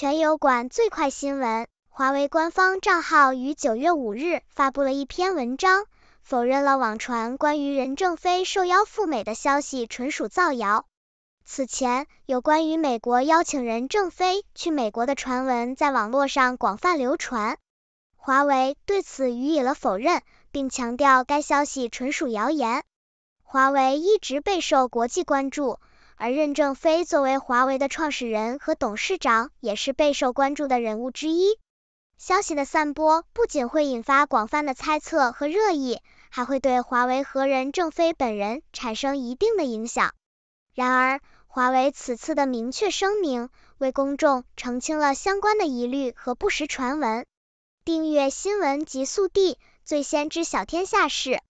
全友管最快新闻，华为官方账号于九月五日发布了一篇文章，否认了网传关于任正非受邀赴美的消息纯属造谣。此前，有关于美国邀请任正非去美国的传闻在网络上广泛流传，华为对此予以了否认，并强调该消息纯属谣言。华为一直备受国际关注。而任正非作为华为的创始人和董事长，也是备受关注的人物之一。消息的散播不仅会引发广泛的猜测和热议，还会对华为和任正非本人产生一定的影响。然而，华为此次的明确声明，为公众澄清了相关的疑虑和不实传闻。订阅新闻极速递，最先知晓天下事。